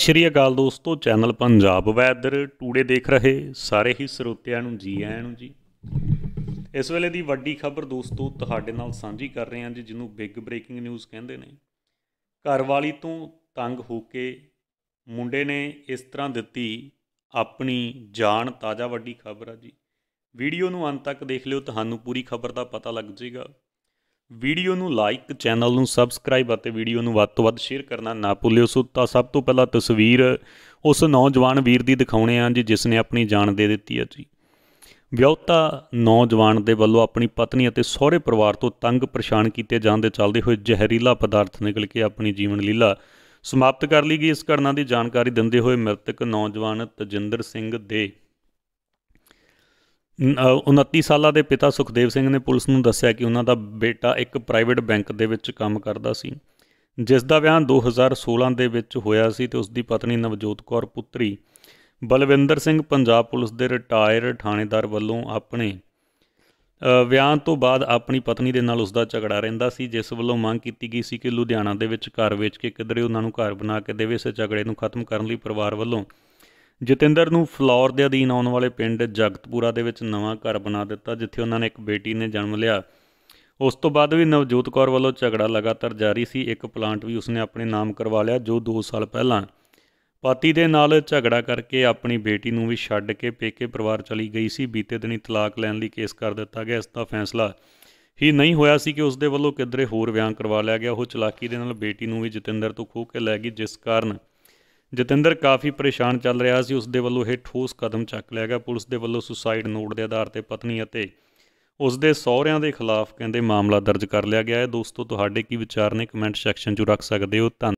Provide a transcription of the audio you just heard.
ਸ਼੍ਰੀ ਅਕਾਲ ਦੋਸਤੋ channel Punjab weather today ਦੇਖ ਰਹੇ ਸਾਰੇ ਹੀ ਸਰੋਤਿਆਂ ਨੂੰ ਜੀ ਆਇਆਂ ਨੂੰ ਜੀ ਇਸ ਵੇਲੇ ਦੀ ਵੱਡੀ ਖਬਰ ਦੋਸਤੋ ਤੁਹਾਡੇ ਨਾਲ ਸਾਂਝੀ ਕਰ ਰਹੇ ਹਾਂ ਜੀ ਜਿਹਨੂੰ ਬਿਗ ਬ੍ਰੇਕਿੰਗ ਨਿਊਜ਼ ਕਹਿੰਦੇ ਨੇ ਘਰਵਾਲੀ ਤੋਂ ਤੰਗ ਹੋ ਕੇ ਮੁੰਡੇ ਨੇ ਇਸ ਤਰ੍ਹਾਂ ਦਿੱਤੀ ਆਪਣੀ ਜਾਨ ਤਾਜ਼ਾ ਵੱਡੀ ਖਬਰ ਆ ਜੀ ਵੀਡੀਓ ਨੂੰ ਅੰਤ ਤੱਕ ਦੇਖ ਲਿਓ ਤੁਹਾਨੂੰ ਪੂਰੀ ਖਬਰ ਦਾ ਪਤਾ ਲੱਗ ਜਾਏਗਾ ਵੀਡੀਓ ਨੂੰ ਲਾਈਕ ਚੈਨਲ ਨੂੰ ਸਬਸਕ੍ਰਾਈਬ ਅਤੇ ਵੀਡੀਓ ਨੂੰ ਵੱਧ ਤੋਂ ਵੱਧ ਸ਼ੇਅਰ ਕਰਨਾ ਨਾ ਭੁੱਲਿਓ ਸੋ ਤਾਂ ਸਭ ਤੋਂ ਪਹਿਲਾਂ ਤਸਵੀਰ ਉਸ ਨੌਜਵਾਨ ਵੀਰ ਦੀ ਦਿਖਾਉਣੇ ਆ ਜੀ ਜਿਸ ਨੇ ਆਪਣੀ ਜਾਨ ਦੇ ਦਿੱਤੀ ਹੈ ਜੀ ਵਿਆਹਤਾ ਨੌਜਵਾਨ ਦੇ ਵੱਲੋਂ ਆਪਣੀ ਪਤਨੀ ਅਤੇ ਸਹੁਰੇ ਪਰਿਵਾਰ ਤੋਂ ਤੰਗ ਪਰੇਸ਼ਾਨ ਕੀਤੇ ਜਾਣ ਦੇ ਚੱਲਦੇ ਹੋਏ ਜ਼ਹਿਰੀਲਾ ਪਦਾਰਥ ਨਿਕਲ ਕੇ ਆਪਣੀ ਜੀਵਨ ਲੀਲਾ ਸਮਾਪਤ ਕਰ ਲਈ ਗਈ ਇਸ ਘਟਨਾ ਦੀ ਜਾਣਕਾਰੀ ਦਿੰਦੇ ਹੋਏ ਮ੍ਰਿਤਕ ਨੌਜਵਾਨ ਤਜਿੰਦਰ ਸਿੰਘ ਦੇ 29 ਸਾਲਾਂ ਦੇ ਪਿਤਾ ਸੁਖਦੇਵ ਸਿੰਘ ਨੇ ਪੁਲਿਸ ਨੂੰ ਦੱਸਿਆ ਕਿ ਉਹਨਾਂ ਦਾ ਬੇਟਾ ਇੱਕ ਪ੍ਰਾਈਵੇਟ ਬੈਂਕ ਦੇ ਵਿੱਚ ਕੰਮ ਕਰਦਾ ਸੀ ਜਿਸ ਦਾ ਵਿਆਹ 2016 ਦੇ ਵਿੱਚ ਹੋਇਆ ਸੀ ਤੇ ਉਸ ਦੀ ਪਤਨੀ ਨਵਜੋਤ ਕੌਰ ਪੁੱਤਰੀ ਬਲਵਿੰਦਰ ਸਿੰਘ ਪੰਜਾਬ ਪੁਲਿਸ ਦੇ ਰਿਟਾਇਰ ਥਾਣੇਦਾਰ ਵੱਲੋਂ ਆਪਣੇ ਵਿਆਹ ਤੋਂ ਬਾਅਦ ਆਪਣੀ ਪਤਨੀ ਦੇ ਨਾਲ ਉਸ ਦਾ ਝਗੜਾ ਰਹਿੰਦਾ ਸੀ ਜਿਸ ਵੱਲੋਂ ਮੰਗ ਕੀਤੀ ਗਈ ਸੀ ਕਿ ਲੁਧਿਆਣਾ ਦੇ ਵਿੱਚ ਘਰ ਵੇਚ ਕੇ ਕਿਧਰੇ ਉਹਨਾਂ ਨੂੰ ਘਰ ਬਣਾ ਕੇ ਦੇਵੇ ਇਸ ਝਗੜੇ ਨੂੰ ਖਤਮ ਕਰਨ ਲਈ ਪਰਿਵਾਰ ਵੱਲੋਂ ਜਤਿੰਦਰ ਨੂੰ ਫਲੋਰ ਦੇ ਅਧੀਨ ਆਉਣ ਵਾਲੇ ਪਿੰਡ ਜਗਤਪੂਰਾ ਦੇ ਵਿੱਚ ਨਵਾਂ ਘਰ ਬਣਾ ਦਿੱਤਾ ਜਿੱਥੇ ਉਹਨਾਂ ਨੇ ਇੱਕ ਬੇਟੀ ਨੇ ਜਨਮ ਲਿਆ ਉਸ ਤੋਂ ਬਾਅਦ ਵੀ ਨਵਜੋਤ ਕੌਰ ਵੱਲੋਂ ਝਗੜਾ ਲਗਾਤਾਰ ਜਾਰੀ ਸੀ ਇੱਕ ਪਲਾਂਟ ਵੀ ਉਸਨੇ ਆਪਣੇ ਨਾਮ ਕਰਵਾ ਲਿਆ ਜੋ 2 ਸਾਲ ਪਹਿਲਾਂ ਪਤੀ ਦੇ ਨਾਲ ਝਗੜਾ ਕਰਕੇ ਆਪਣੀ ਬੇਟੀ ਨੂੰ ਵੀ ਛੱਡ ਕੇ ਪੇਕੇ ਪਰਿਵਾਰ ਚਲੀ ਗਈ ਸੀ ਬੀਤੇ ਦਿਨੀ ਤਲਾਕ ਲੈਣ ਲਈ ਕੇਸ ਕਰ ਦਿੱਤਾ ਗਿਆ ਇਸ ਦਾ ਫੈਸਲਾ ਹੀ ਨਹੀਂ ਹੋਇਆ ਸੀ ਕਿ ਉਸ ਦੇ ਵੱਲੋਂ ਕਿਧਰੇ ਹੋਰ ਵਿਆਹ ਕਰਵਾ ਲਿਆ ਗਿਆ ਉਹ ਚਲਾਕੀ ਦੇ ਨਾਲ ਬੇਟੀ ਨੂੰ ਵੀ ਜਤਿੰਦਰ ਤੋਂ ਖੋਹ ਕੇ ਲੈ ਗਈ ਜਿਸ ਕਾਰਨ ਜਤਿੰਦਰ ਕਾਫੀ ਪਰੇਸ਼ਾਨ ਚੱਲ ਰਿਹਾ ਸੀ ਉਸ ਦੇ ਵੱਲੋਂ ਇਹ ਠੋਸ ਕਦਮ ਚੱਕ ਲਿਆ ਗਿਆ ਪੁਲਿਸ ਦੇ ਵੱਲੋਂ ਸੁਸਾਈਡ ਨੋਟ ਦੇ ਆਧਾਰ ਤੇ ਪਤਨੀ ਅਤੇ ਉਸ ਦੇ ਸਹੁਰਿਆਂ ਦੇ ਖਿਲਾਫ ਕਹਿੰਦੇ ਮਾਮਲਾ ਦਰਜ ਕਰ ਲਿਆ ਗਿਆ ਹੈ ਦੋਸਤੋ ਤੁਹਾਡੇ ਕੀ ਵਿਚਾਰ ਨੇ ਕਮੈਂਟ ਸੈਕਸ਼ਨ 'ਚ ਰੱਖ ਸਕਦੇ ਹੋ ਧੰਨ